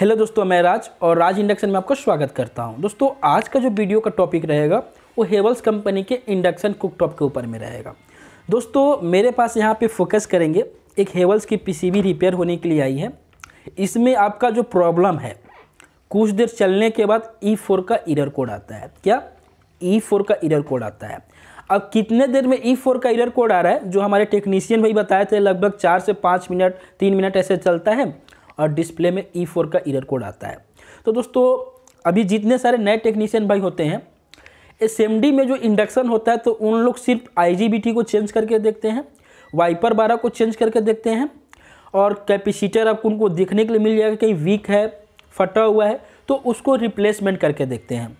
hello दोस्तों मैं राज और राज इंडक्शन में आपका स्वागत करता हूं दोस्तों आज का जो वीडियो का टॉपिक रहेगा वो हेवल्स कंपनी के इंडक्शन कुकटॉप के ऊपर में रहेगा दोस्तों मेरे पास यहां पे फोकस करेंगे एक हेवल्स की पीसीबी रिपेयर होने के लिए आई है इसमें आपका जो प्रॉब्लम है कुछ देर चलने के बाद ई e फोर का इरर कोड आता है क्या ई e फोर का इरर कोड आता है अब कितने देर में ई e फोर का इरर कोड आ रहा है जो हमारे टेक्नीशियन भाई बताए थे लगभग चार से पाँच मिनट तीन मिनट ऐसे चलता है और डिस्प्ले में ई e फोर का इरर कोड आता है तो दोस्तों अभी जितने सारे नए टेक्नीशियन भाई होते हैं एस में जो इंडक्शन होता है तो उन लोग सिर्फ आई को चेंज करके देखते हैं वाइपर बारह को चेंज करके देखते हैं और कैपेसिटर आपको उनको देखने के लिए मिल जाएगा कहीं वीक है फटा हुआ है तो उसको रिप्लेसमेंट करके देखते हैं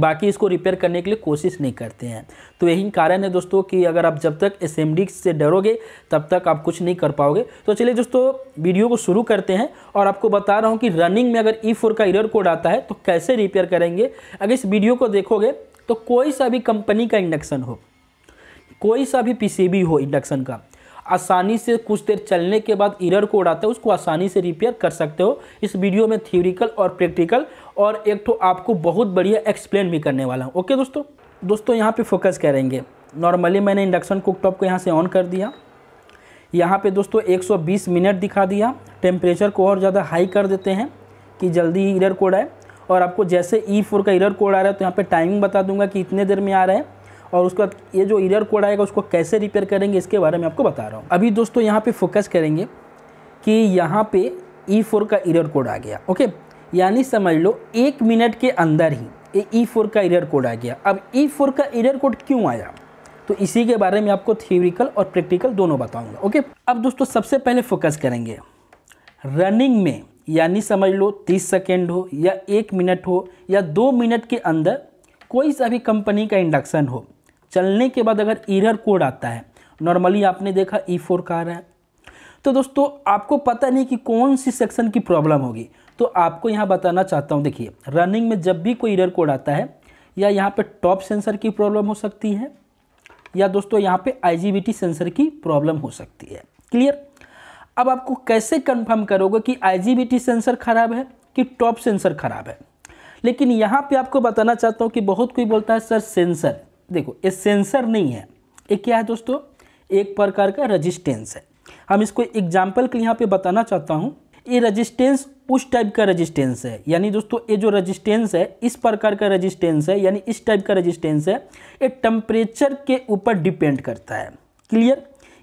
बाकी इसको रिपेयर करने के लिए कोशिश नहीं करते हैं तो यही कारण है दोस्तों कि अगर आप जब तक एस से डरोगे तब तक आप कुछ नहीं कर पाओगे तो चलिए दोस्तों वीडियो को शुरू करते हैं और आपको बता रहा हूँ कि रनिंग में अगर ई e का इरर कोड आता है तो कैसे रिपेयर करेंगे अगर इस वीडियो को देखोगे तो कोई सा भी कंपनी का इंडक्शन हो कोई सा भी पी हो इंडक्शन का आसानी से कुछ देर चलने के बाद इरर कोड आता है उसको आसानी से रिपेयर कर सकते हो इस वीडियो में थ्योरिकल और प्रैक्टिकल और एक तो आपको बहुत बढ़िया एक्सप्लेन भी करने वाला हूँ ओके दोस्तों दोस्तों यहाँ पे फोकस करेंगे नॉर्मली मैंने इंडक्शन कुकटॉप को यहाँ से ऑन कर दिया यहाँ पे दोस्तों 120 मिनट दिखा दिया टेम्परेचर को और ज़्यादा हाई कर देते हैं कि जल्दी ही इरर कोड आए और आपको जैसे ई e फोर का इरर कोड आ रहा है तो यहाँ पर टाइमिंग बता दूंगा कि इतने देर में आ रहा है और उसके बाद ये जो इरर कोड आएगा उसको कैसे रिपेयर करेंगे इसके बारे में आपको बता रहा हूँ अभी दोस्तों यहाँ पर फोकस करेंगे कि यहाँ पर ई फोर का इरर कोड आ गया ओके यानी समझ लो एक मिनट के अंदर ही ए ई फोर का एरर कोड आ गया अब ई e फोर का एरर कोड क्यों आया तो इसी के बारे में आपको थियोरिकल और प्रैक्टिकल दोनों बताऊंगा ओके अब दोस्तों सबसे पहले फोकस करेंगे रनिंग में यानी समझ लो तीस सेकेंड हो या एक मिनट हो या दो मिनट के अंदर कोई सा भी कंपनी का इंडक्शन हो चलने के बाद अगर ईरर कोड आता है नॉर्मली आपने देखा ई फोर का आ रहा है तो दोस्तों आपको पता नहीं कि कौन सी सेक्शन की प्रॉब्लम होगी तो आपको यहाँ बताना चाहता हूँ देखिए रनिंग में जब भी कोई इरर कोड आता है या यहाँ पे टॉप सेंसर की प्रॉब्लम हो सकती है या दोस्तों यहाँ पे आईजीबीटी सेंसर की प्रॉब्लम हो सकती है क्लियर अब आपको कैसे कंफर्म करोगे कि आईजीबीटी सेंसर खराब है कि टॉप सेंसर खराब है लेकिन यहाँ पे आपको बताना चाहता हूँ कि बहुत कोई बोलता है सर सेंसर देखो ये सेंसर नहीं है ये क्या है दोस्तों एक प्रकार का रजिस्टेंस है हम इसको एग्जाम्पल के यहाँ पे बताना चाहता हूँ ये रजिस्टेंस उस टाइप का रजिस्टेंस है यानी दोस्तों ये जो रजिस्टेंस है इस प्रकार का रजिस्टेंस है यानी इस टाइप का रजिस्टेंस है ये टेम्परेचर के ऊपर डिपेंड करता है क्लियर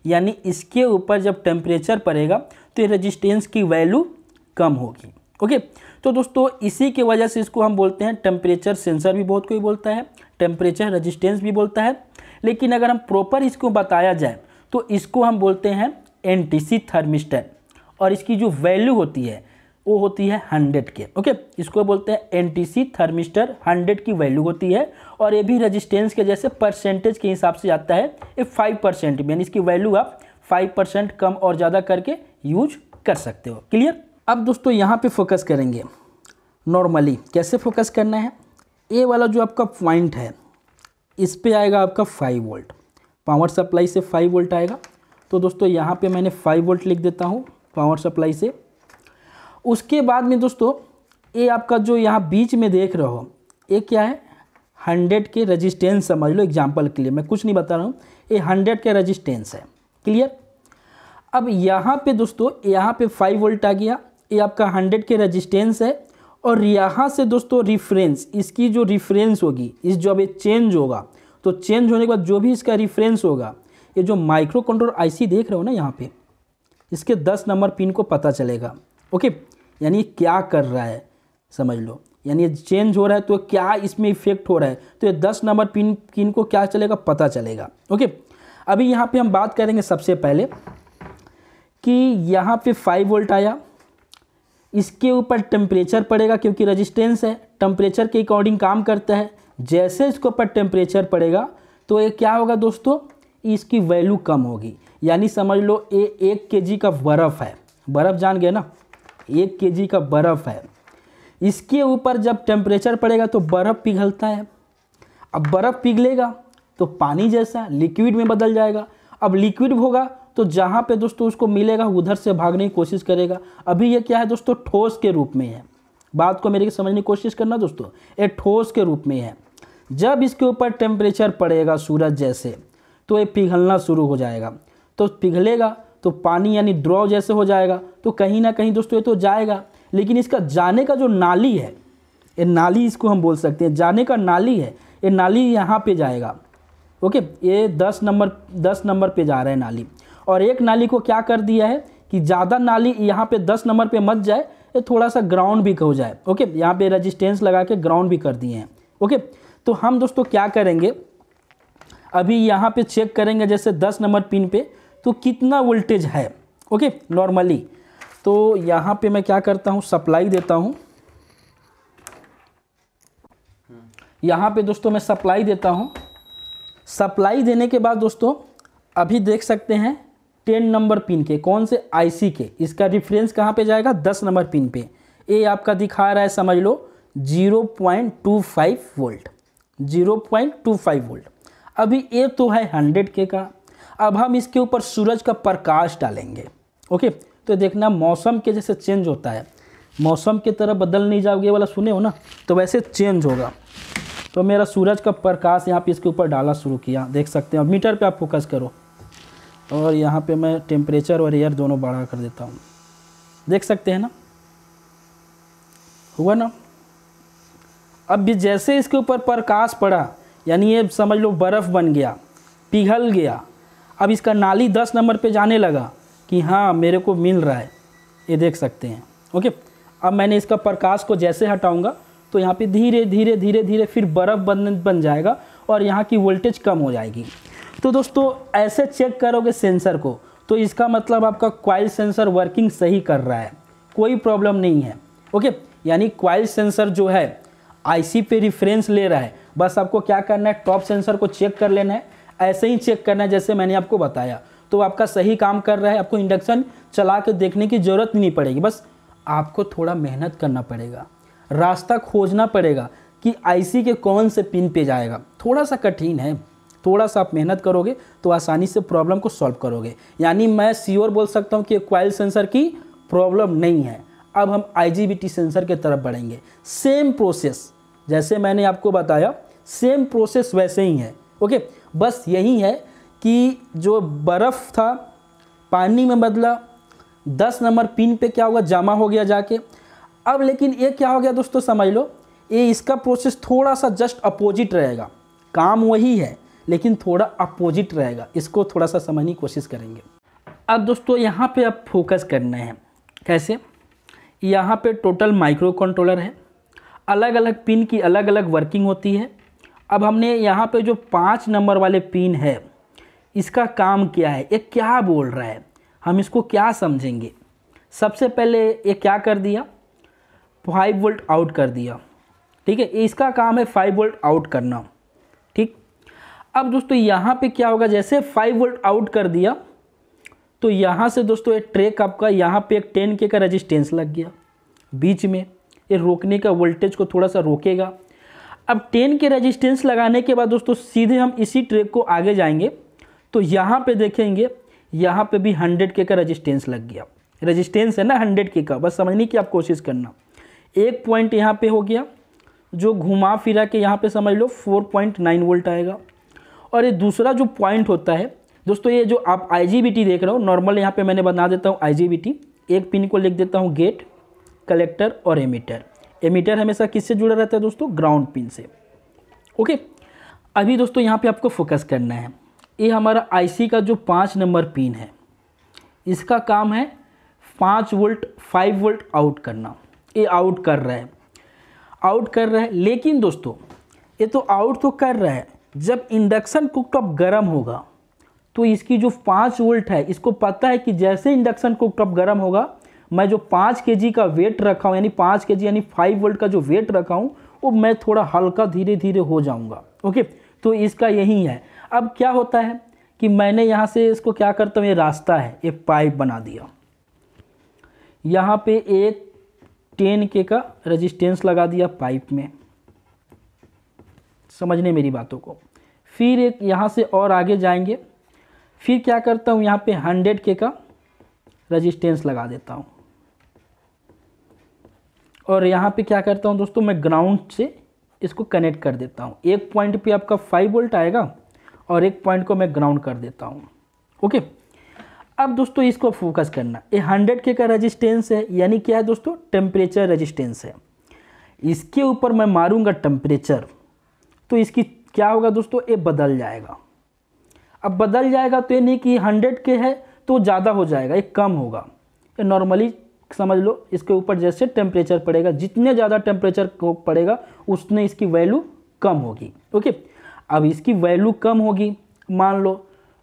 यानी इसके ऊपर जब टेम्परेचर पड़ेगा तो ये रजिस्टेंस की वैल्यू कम होगी ओके तो दोस्तों इसी के वजह से इसको हम बोलते हैं टेम्परेचर सेंसर भी बहुत कोई बोलता है टेम्परेचर रजिस्टेंस भी बोलता है लेकिन अगर हम प्रॉपर इसको बताया जाए तो इसको हम बोलते हैं एन थर्मिस्टर और इसकी जो वैल्यू होती है वो होती है हंड्रेड के ओके इसको बोलते हैं N T C thermistor hundred की वैल्यू होती है और ये भी रेजिस्टेंस के जैसे परसेंटेज के हिसाब से आता है ये फाइव परसेंट यानी इसकी वैल्यू आप फाइव परसेंट कम और ज़्यादा करके यूज कर सकते हो क्लियर अब दोस्तों यहाँ पे फोकस करेंगे नॉर्मली कैसे फोकस करना है ए वाला जो आपका पॉइंट है इस पर आएगा आपका फाइव वोल्ट पावर सप्लाई से फाइव वोल्ट आएगा तो दोस्तों यहाँ पे मैंने फाइव वोल्ट लिख देता हूँ पावर सप्लाई से उसके बाद में दोस्तों ये आपका जो यहाँ बीच में देख रहे हो ये क्या है हंड्रेड के रजिस्टेंस समझ लो एग्जाम्पल के लिए मैं कुछ नहीं बता रहा हूँ ये हंड्रेड के रजिस्टेंस है क्लियर अब यहाँ पे दोस्तों यहाँ पे फाइव वोल्ट आ गया ये आपका हंड्रेड के रजिस्टेंस है और यहाँ से दोस्तों रिफरेंस इसकी जो रिफरेंस होगी इस जो अब ये चेंज होगा तो चेंज होने के बाद जो भी इसका रिफरेंस होगा ये जो माइक्रो कंट्रोल आईसी देख रहे हो ना यहाँ पे इसके दस नंबर पिन को पता चलेगा ओके यानी क्या कर रहा है समझ लो यानी चेंज हो रहा है तो क्या इसमें इफेक्ट हो रहा है तो ये दस नंबर पिन पिन को क्या चलेगा पता चलेगा ओके अभी यहाँ पे हम बात करेंगे सबसे पहले कि यहाँ पे फाइव वोल्ट आया इसके ऊपर टेम्परेचर पड़ेगा क्योंकि रजिस्टेंस है टेम्परेचर के अकॉर्डिंग काम करता है जैसे इसके ऊपर टेम्परेचर पड़ेगा तो ये क्या होगा दोस्तों इसकी वैल्यू कम होगी यानी समझ लो ये एक के का बर्फ़ है बर्फ़ जान गए ना एक के का बर्फ़ है इसके ऊपर जब टेम्परेचर पड़ेगा तो बर्फ़ पिघलता है अब बर्फ़ पिघलेगा तो पानी जैसा लिक्विड में बदल जाएगा अब लिक्विड होगा तो जहाँ पे दोस्तों उसको मिलेगा उधर से भागने की कोशिश करेगा अभी ये क्या है दोस्तों ठोस के रूप में है बात को मेरे समझने की कोशिश करना दोस्तों ये ठोस के रूप में है जब इसके ऊपर टेम्परेचर पड़ेगा सूरज जैसे तो ये पिघलना शुरू हो जाएगा तो पिघलेगा तो पानी यानी ड्रॉ जैसे हो जाएगा तो कहीं ना कहीं दोस्तों ये तो जाएगा लेकिन इसका जाने का जो नाली है ये नाली इसको हम बोल सकते हैं जाने का नाली है ये नाली यहाँ पे जाएगा ओके ये दस नंबर दस नंबर पे जा रहा है नाली और एक नाली को क्या कर दिया है कि ज़्यादा नाली यहाँ पे दस नंबर पे मत जाए ये थोड़ा सा ग्राउंड भी हो जाए ओके यहाँ पे रेजिस्टेंस लगा के ग्राउंड भी कर दिए हैं ओके तो हम दोस्तों क्या करेंगे अभी यहाँ पे चेक करेंगे जैसे दस नंबर पिन पे तो कितना वोल्टेज है ओके नॉर्मली तो यहाँ पे मैं क्या करता हूँ सप्लाई देता हूँ यहाँ पे दोस्तों मैं सप्लाई देता हूँ सप्लाई देने के बाद दोस्तों अभी देख सकते हैं टेन नंबर पिन के कौन से आई के इसका रिफ्रेंस कहाँ पर जाएगा दस नंबर पिन पर ये आपका दिखा रहा है समझ लो zero point two five volt zero point two five volt अभी ये तो है हंड्रेड के का अब हम इसके ऊपर सूरज का प्रकाश डालेंगे ओके तो देखना मौसम के जैसे चेंज होता है मौसम की तरह बदल नहीं जाओगे वाला सुने हो ना तो वैसे चेंज होगा तो मेरा सूरज का प्रकाश यहाँ पे इसके ऊपर डाला शुरू किया देख सकते हैं अब मीटर पे आप फोकस करो और यहाँ पे मैं टेम्परेचर और एयर दोनों बढ़ा कर देता हूँ देख सकते हैं ना हुआ ना अब भी जैसे इसके ऊपर प्रकाश पड़ा यानी ये समझ लो बर्फ़ बन गया पिघल गया अब इसका नाली दस नंबर पे जाने लगा कि हाँ मेरे को मिल रहा है ये देख सकते हैं ओके अब मैंने इसका प्रकाश को जैसे हटाऊँगा तो यहाँ पे धीरे धीरे धीरे धीरे फिर बर्फ़ बन बन जाएगा और यहाँ की वोल्टेज कम हो जाएगी तो दोस्तों ऐसे चेक करोगे सेंसर को तो इसका मतलब आपका क्वाइल सेंसर वर्किंग सही कर रहा है कोई प्रॉब्लम नहीं है ओके यानी क्वाइल सेंसर जो है आईसी पे रिफरेंस ले रहा है बस आपको क्या करना है टॉप सेंसर को चेक कर लेना है ऐसे ही चेक करना है जैसे मैंने आपको बताया तो आपका सही काम कर रहा है आपको इंडक्शन चला के देखने की ज़रूरत नहीं पड़ेगी बस आपको थोड़ा मेहनत करना पड़ेगा रास्ता खोजना पड़ेगा कि आईसी के कौन से पिन पे जाएगा थोड़ा सा कठिन है थोड़ा सा आप मेहनत करोगे तो आसानी से प्रॉब्लम को सॉल्व करोगे यानी मैं श्योर बोल सकता हूँ कि क्वाइल सेंसर की प्रॉब्लम नहीं है अब हम आईजीबीटी सेंसर की तरफ बढ़ेंगे सेम प्रोसेस जैसे मैंने आपको बताया सेम प्रोसेस वैसे ही है ओके बस यही है कि जो बर्फ़ था पानी में बदला दस नंबर पिन पे क्या होगा जमा हो गया जाके अब लेकिन ये क्या हो गया दोस्तों समझ लो ये इसका प्रोसेस थोड़ा सा जस्ट अपोजिट रहेगा काम वही है लेकिन थोड़ा अपोजिट रहेगा इसको थोड़ा सा समझने की कोशिश करेंगे अब दोस्तों यहाँ पे अब फोकस करना है कैसे यहाँ पे टोटल माइक्रो कंट्रोलर है अलग अलग पिन की अलग अलग वर्किंग होती है अब हमने यहाँ पे जो पाँच नंबर वाले पिन है इसका काम क्या है ये क्या बोल रहा है हम इसको क्या समझेंगे सबसे पहले ये क्या कर दिया फाइव वोल्ट आउट कर दिया ठीक है इसका काम है फाइव वोल्ट आउट करना ठीक अब दोस्तों यहाँ पे क्या होगा जैसे फाइव वोल्ट आउट कर दिया तो यहाँ से दोस्तों एक ट्रेक आपका यहाँ पे एक टेन के का रजिस्टेंस लग गया बीच में ये रोकने का वोल्टेज को थोड़ा सा रोकेगा अब टेन के रेजिस्टेंस लगाने के बाद दोस्तों सीधे हम इसी ट्रैक को आगे जाएंगे तो यहाँ पे देखेंगे यहाँ पे भी हंड्रेड के का रजिस्टेंस लग गया रजिस्टेंस है ना हंड्रेड के का बस समझने की आप कोशिश करना एक पॉइंट यहाँ पे हो गया जो घुमा फिरा के यहाँ पे समझ लो फोर पॉइंट नाइन वोल्ट आएगा और ये दूसरा जो पॉइंट होता है दोस्तों ये जो आप आई देख रहे हो नॉर्मल यहाँ पे मैंने बना देता हूँ आई एक पिन को लिख देता हूँ गेट कलेक्टर और एमीटर एमीटर हमेशा किससे जुड़ा रहता है दोस्तों ग्राउंड पिन से ओके अभी दोस्तों यहाँ पे आपको फोकस करना है ये हमारा आईसी का जो पाँच नंबर पिन है इसका काम है पाँच वोल्ट फाइव वोल्ट आउट करना ये आउट कर रहा है आउट कर रहा है लेकिन दोस्तों ये तो आउट तो कर रहा है जब इंडक्शन कुकटॉप गर्म होगा तो इसकी जो पाँच वोल्ट है इसको पता है कि जैसे इंडक्शन कुकटॉप गर्म होगा मैं जो पाँच के का वेट रखा हूँ यानी पाँच के यानी फाइव वोल्ट का जो वेट रखा हूँ वो मैं थोड़ा हल्का धीरे धीरे हो जाऊँगा ओके तो इसका यही है अब क्या होता है कि मैंने यहाँ से इसको क्या करता हूँ ये रास्ता है ये पाइप बना दिया यहाँ पे एक टेन के का रेजिस्टेंस लगा दिया पाइप में समझने मेरी बातों को फिर एक यहाँ से और आगे जाएंगे फिर क्या करता हूँ यहाँ पे हंड्रेड के का रेजिस्टेंस लगा देता हूँ और यहाँ पे क्या करता हूँ दोस्तों मैं ग्राउंड से इसको कनेक्ट कर देता हूँ एक पॉइंट पे आपका फाइव वोल्ट आएगा और एक पॉइंट को मैं ग्राउंड कर देता हूँ ओके अब दोस्तों इसको फोकस करना ये हंड्रेड के का रजिस्टेंस है यानी क्या है दोस्तों टेम्परेचर रजिस्टेंस है इसके ऊपर मैं मारूँगा टेम्परेचर तो इसकी क्या होगा दोस्तों ये बदल जाएगा अब बदल जाएगा तो ये नहीं कि हंड्रेड के है तो ज़्यादा हो जाएगा ये कम होगा ये नॉर्मली समझ लो इसके ऊपर जैसे टेम्परेचर पड़ेगा जितने ज़्यादा टेम्परेचर पड़ेगा उसने इसकी वैल्यू कम होगी ओके अब इसकी वैल्यू कम होगी मान लो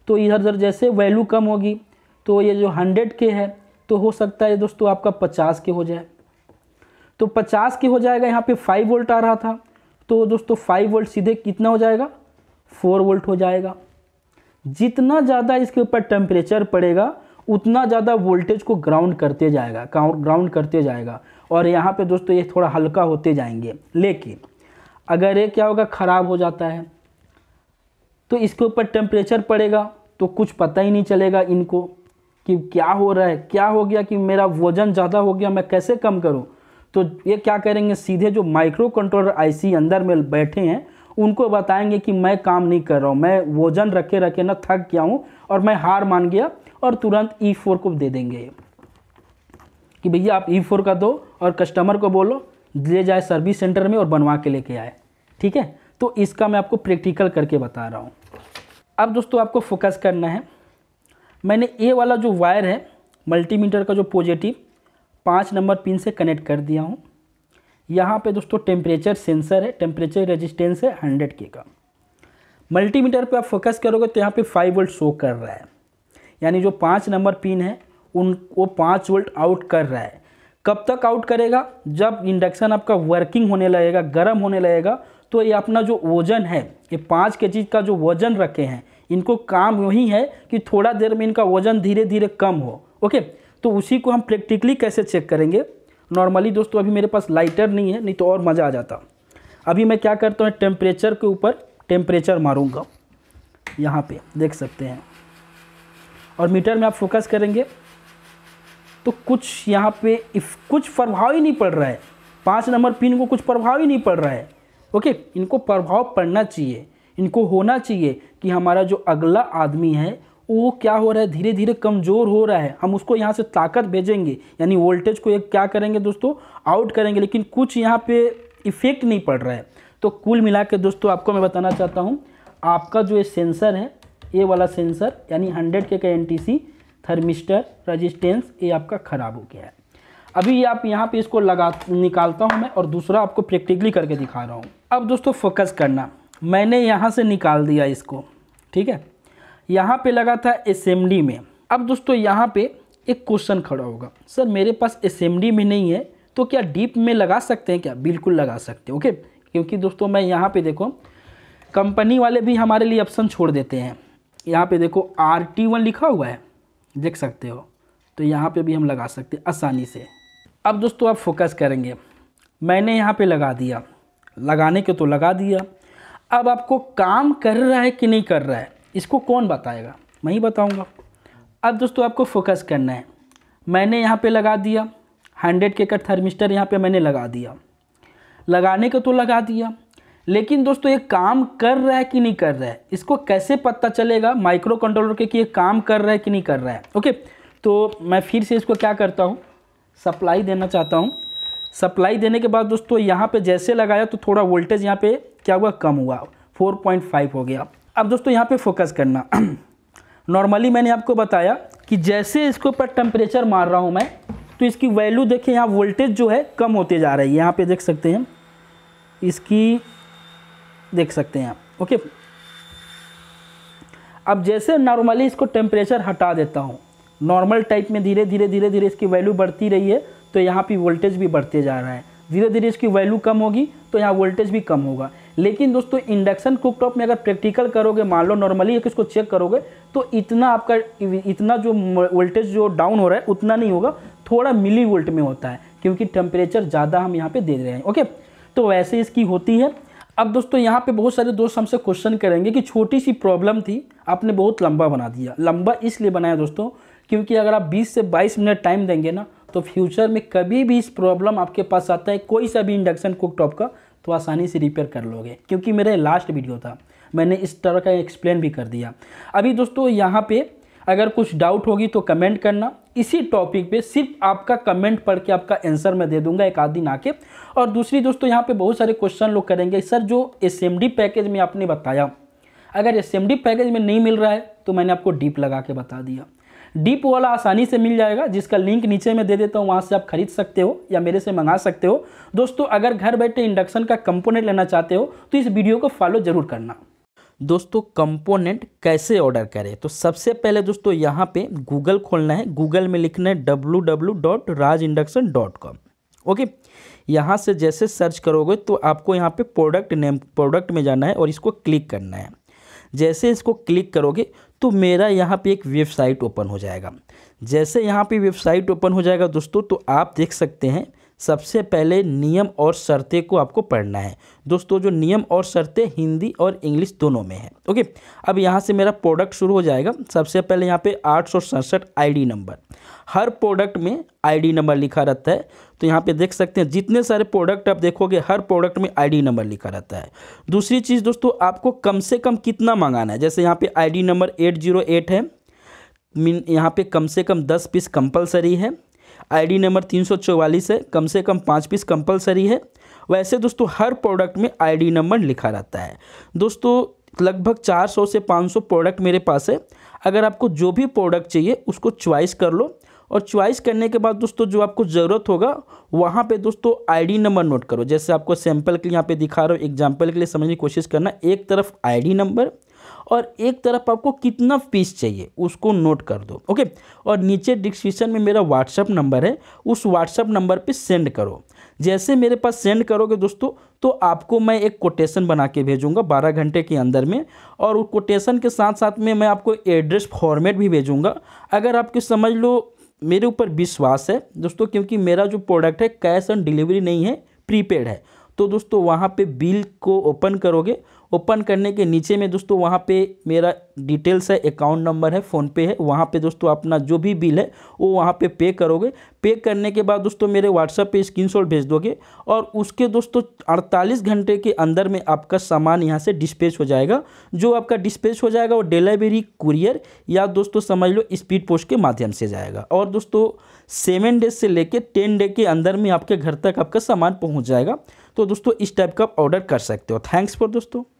तो इधर उधर जैसे वैल्यू कम होगी तो ये जो हंड्रेड के है तो हो सकता है दोस्तों आपका पचास के हो जाए तो पचास के हो जाएगा यहाँ पे फाइव वोल्ट आ रहा था तो दोस्तों फाइव वोल्ट सीधे कितना हो जाएगा फोर वोल्ट हो जाएगा जितना ज़्यादा इसके ऊपर टेम्परेचर पड़ेगा उतना ज़्यादा वोल्टेज को ग्राउंड करते जाएगा ग्राउंड करते जाएगा और यहाँ पे दोस्तों ये थोड़ा हल्का होते जाएंगे लेकिन अगर ये क्या होगा ख़राब हो जाता है तो इसके ऊपर टेम्परेचर पड़ेगा तो कुछ पता ही नहीं चलेगा इनको कि क्या हो रहा है क्या हो गया कि मेरा वजन ज़्यादा हो गया मैं कैसे कम करूँ तो ये क्या करेंगे सीधे जो माइक्रो कंट्रोलर आई अंदर में बैठे हैं उनको बताएंगे कि मैं काम नहीं कर रहा हूँ मैं वजन रखे रखे ना थक गया हूँ और मैं हार मान गया और तुरंत ई e फोर को दे देंगे कि भैया आप ई e फोर का दो और कस्टमर को बोलो ले जाए सर्विस सेंटर में और बनवा के लेके आए ठीक है तो इसका मैं आपको प्रैक्टिकल करके बता रहा हूँ अब दोस्तों आपको फोकस करना है मैंने ए वाला जो वायर है मल्टीमीटर का जो पॉजिटिव पाँच नंबर पिन से कनेक्ट कर दिया हूँ यहाँ पे दोस्तों टेम्परेचर सेंसर है टेम्परेचर रेजिस्टेंस है हंड्रेड के का मल्टीमीटर पे आप फोकस करोगे तो यहाँ पे फाइव वोल्ट शो कर रहा है यानी जो पाँच नंबर पिन है उन वो पाँच वोल्ट आउट कर रहा है कब तक आउट करेगा जब इंडक्शन आपका वर्किंग होने लगेगा गर्म होने लगेगा तो ये अपना जो वजन है ये पाँच के चीज़ का जो वजन रखे हैं इनको काम वही है कि थोड़ा देर में इनका वजन धीरे धीरे कम हो ओके तो उसी को हम प्रैक्टिकली कैसे चेक करेंगे नॉर्मली दोस्तों अभी मेरे पास लाइटर नहीं है नहीं तो और मज़ा आ जाता अभी मैं क्या करता हूँ टेम्परेचर के ऊपर टेम्परेचर मारूँगा यहाँ पे देख सकते हैं और मीटर में आप फोकस करेंगे तो कुछ यहाँ पे इफ कुछ प्रभाव ही नहीं पड़ रहा है पाँच नंबर पिन को कुछ प्रभाव ही नहीं पड़ रहा है ओके इनको प्रभाव पड़ना चाहिए इनको होना चाहिए कि हमारा जो अगला आदमी है वो क्या हो रहा है धीरे धीरे कमज़ोर हो रहा है हम उसको यहाँ से ताकत भेजेंगे यानी वोल्टेज को एक क्या करेंगे दोस्तों आउट करेंगे लेकिन कुछ यहाँ पे इफ़ेक्ट नहीं पड़ रहा है तो कुल मिला के दोस्तों आपको मैं बताना चाहता हूँ आपका जो ये सेंसर है ये वाला सेंसर यानी हंड्रेड के का एन थर्मिस्टर रजिस्टेंस ये आपका ख़राब हो गया है अभी आप यहाँ पर इसको लगा निकालता हूँ मैं और दूसरा आपको प्रैक्टिकली करके दिखा रहा हूँ अब दोस्तों फोकस करना मैंने यहाँ से निकाल दिया इसको ठीक है यहाँ पे लगा था असेंबली में अब दोस्तों यहाँ पे एक क्वेश्चन खड़ा होगा सर मेरे पास असेंबली में नहीं है तो क्या डीप में लगा सकते हैं क्या बिल्कुल लगा सकते हैं ओके क्योंकि दोस्तों मैं यहाँ पे देखो कंपनी वाले भी हमारे लिए ऑप्शन छोड़ देते हैं यहाँ पे देखो आर टी वन लिखा हुआ है देख सकते हो तो यहाँ पे भी हम लगा सकते हैं आसानी से अब दोस्तों आप फोकस करेंगे मैंने यहाँ पे लगा दिया लगाने के तो लगा दिया अब आपको काम कर रहा है कि नहीं कर रहा है इसको कौन बताएगा मैं ही बताऊँगा अब दोस्तों आपको फोकस करना है मैंने यहाँ पे लगा दिया हंड्रेड के कट थर्मिस्टर यहाँ पे मैंने लगा दिया लगाने को तो लगा दिया लेकिन दोस्तों ये काम कर रहा है कि नहीं कर रहा है इसको कैसे पता चलेगा माइक्रो कंट्रोलर के कि ये काम कर रहा है कि नहीं कर रहा है ओके तो मैं फिर से इसको क्या करता हूँ सप्लाई देना चाहता हूँ सप्लाई देने के बाद दोस्तों यहाँ पे जैसे लगाया तो थोड़ा वोल्टेज यहाँ पे क्या हुआ कम हुआ 4.5 हो गया अब दोस्तों यहाँ पे फोकस करना नॉर्मली मैंने आपको बताया कि जैसे इसके ऊपर टेम्परेचर मार रहा हूँ मैं तो इसकी वैल्यू देखिए यहाँ वोल्टेज जो है कम होते जा रही है यहाँ पे देख सकते हैं इसकी देख सकते हैं आप ओके अब जैसे नॉर्मली इसको टेम्परेचर हटा देता हूँ नॉर्मल टाइप में धीरे धीरे धीरे धीरे इसकी वैल्यू बढ़ती रही है तो यहाँ पे वोल्टेज भी बढ़ते जा रहा है धीरे धीरे इसकी वैल्यू कम होगी तो यहाँ वोल्टेज भी कम होगा लेकिन दोस्तों इंडक्शन कुकटॉप में अगर प्रैक्टिकल करोगे मान लो नॉर्मली एक इसको चेक करोगे तो इतना आपका इतना जो वोल्टेज जो डाउन हो रहा है उतना नहीं होगा थोड़ा मिली वोल्ट में होता है क्योंकि टेम्परेचर ज़्यादा हम यहाँ पर दे रहे हैं ओके तो वैसे इसकी होती है अब दोस्तों यहाँ पे बहुत सारे दोस्त हमसे क्वेश्चन करेंगे कि छोटी सी प्रॉब्लम थी आपने बहुत लंबा बना दिया लंबा इसलिए बनाया दोस्तों क्योंकि अगर आप 20 से 22 मिनट टाइम देंगे ना तो फ्यूचर में कभी भी इस प्रॉब्लम आपके पास आता है कोई सा भी इंडक्शन कुक टॉप का तो आसानी से रिपेयर कर लोगे क्योंकि मेरे लास्ट वीडियो था मैंने इस तरह का एक्सप्लेन भी कर दिया अभी दोस्तों यहाँ पे अगर कुछ डाउट होगी तो कमेंट करना इसी टॉपिक पे सिर्फ आपका कमेंट पढ़ के आपका आंसर मैं दे दूंगा एक आध दिन आके और दूसरी दोस्तों यहाँ पे बहुत सारे क्वेश्चन लोग करेंगे सर जो एस पैकेज में आपने बताया अगर एस पैकेज में नहीं मिल रहा है तो मैंने आपको डीप लगा के बता दिया डीप वाला आसानी से मिल जाएगा जिसका लिंक नीचे में दे देता हूँ वहाँ से आप खरीद सकते हो या मेरे से मंगा सकते हो दोस्तों अगर घर बैठे इंडक्शन का कंपोनेंट लेना चाहते हो तो इस वीडियो को फॉलो ज़रूर करना दोस्तों कंपोनेंट कैसे ऑर्डर करें तो सबसे पहले दोस्तों यहाँ पे गूगल खोलना है गूगल में लिखना है W W dot Raj induction dot com okay यहाँ से जैसे सर्च करोगे तो आपको यहाँ पे प्रोडक्ट नेम प्रोडक्ट में जाना है और इसको क्लिक करना है जैसे इसको क्लिक करोगे तो मेरा यहाँ पे एक वेबसाइट ओपन हो जाएगा जैसे यहाँ पे वेबसाइट ओपन हो जाएगा दोस्तों तो आप देख सकते हैं सबसे पहले नियम और शर्तें को आपको पढ़ना है दोस्तों जो नियम और शर्तें हिंदी और इंग्लिश दोनों में है ओके अब यहाँ से मेरा प्रोडक्ट शुरू हो जाएगा सबसे पहले यहाँ पे आठ सौ सड़सठ आई नंबर हर प्रोडक्ट में आईडी नंबर लिखा रहता है तो यहाँ पे देख सकते हैं जितने सारे प्रोडक्ट आप देखोगे हर प्रोडक्ट में आईडी नंबर लिखा रहता है दूसरी चीज़ दोस्तों आपको कम से कम कितना मंगाना है जैसे यहाँ पे ID number eight zero eight है मीन यहाँ पे कम से कम दस पीस कंपलसरी है आईडी नंबर तीन सौ चौवालीस है कम से कम पाँच पीस कंपलसरी है वैसे दोस्तों हर प्रोडक्ट में आई नंबर लिखा रहता है दोस्तों लगभग चार से पाँच प्रोडक्ट मेरे पास है अगर आपको जो भी प्रोडक्ट चाहिए उसको च्वाइस कर लो और च्वाइस करने के बाद दोस्तों जो आपको ज़रूरत होगा वहाँ पे दोस्तों आईडी नंबर नोट करो जैसे आपको सैंपल के लिए यहाँ पे दिखा रहा हूँ एग्जाम्पल के लिए समझने की कोशिश करना एक तरफ आईडी नंबर और एक तरफ आपको कितना पीस चाहिए उसको नोट कर दो ओके और नीचे डिस्क्रिप्शन में मेरा व्हाट्सअप नंबर है उस व्हाट्सअप नंबर पर सेंड करो जैसे मेरे पास सेंड करोगे दोस्तों तो आपको मैं एक कोटेशन बना के भेजूँगा बारह घंटे के अंदर में और उस कोटेशन के साथ साथ में मैं आपको एड्रेस फॉर्मेट भी भेजूँगा अगर आपके समझ लो मेरे ऊपर विश्वास है दोस्तों क्योंकि मेरा जो प्रोडक्ट है कैश ऑन डिलीवरी नहीं है प्रीपेड है तो दोस्तों वहाँ पे बिल को ओपन करोगे ओपन करने के नीचे में दोस्तों वहाँ पे मेरा डिटेल्स है अकाउंट नंबर है फ़ोनपे है वहाँ पे दोस्तों अपना जो भी बिल है वो वहाँ पे पे करोगे पे करने के बाद दोस्तों मेरे व्हाट्सएप पे स्क्रीनशॉट भेज दोगे और उसके दोस्तों 48 घंटे के अंदर में आपका सामान यहाँ से डिस्पेच हो जाएगा जो आपका डिस्पेच हो जाएगा वो डिलीवरी कुरियर या दोस्तों समझ लो स्पीड पोस्ट के माध्यम से जाएगा और दोस्तों सेवन डेज से लेकर टेन डे के अंदर में आपके घर तक आपका सामान पहुँच जाएगा तो दोस्तों इस टाइप का आप ऑर्डर कर सकते हो थैंक्स फॉर दोस्तों